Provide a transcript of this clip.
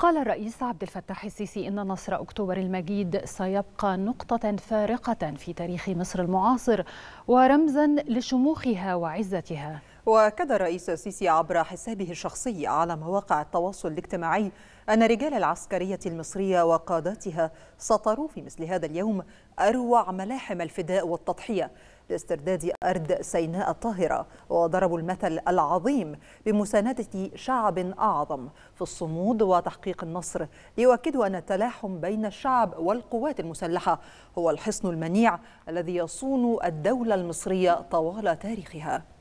قال الرئيس عبد الفتاح السيسي إن نصر أكتوبر المجيد سيبقى نقطة فارقة في تاريخ مصر المعاصر ورمزا لشموخها وعزتها وأكد الرئيس السيسي عبر حسابه الشخصي على مواقع التواصل الاجتماعي أن رجال العسكرية المصرية وقاداتها سطروا في مثل هذا اليوم أروع ملاحم الفداء والتضحية لاسترداد أرض سيناء الطاهرة وضربوا المثل العظيم بمساندة شعب أعظم في الصمود وتحقيق النصر ليؤكدوا أن التلاحم بين الشعب والقوات المسلحة هو الحصن المنيع الذي يصون الدولة المصرية طوال تاريخها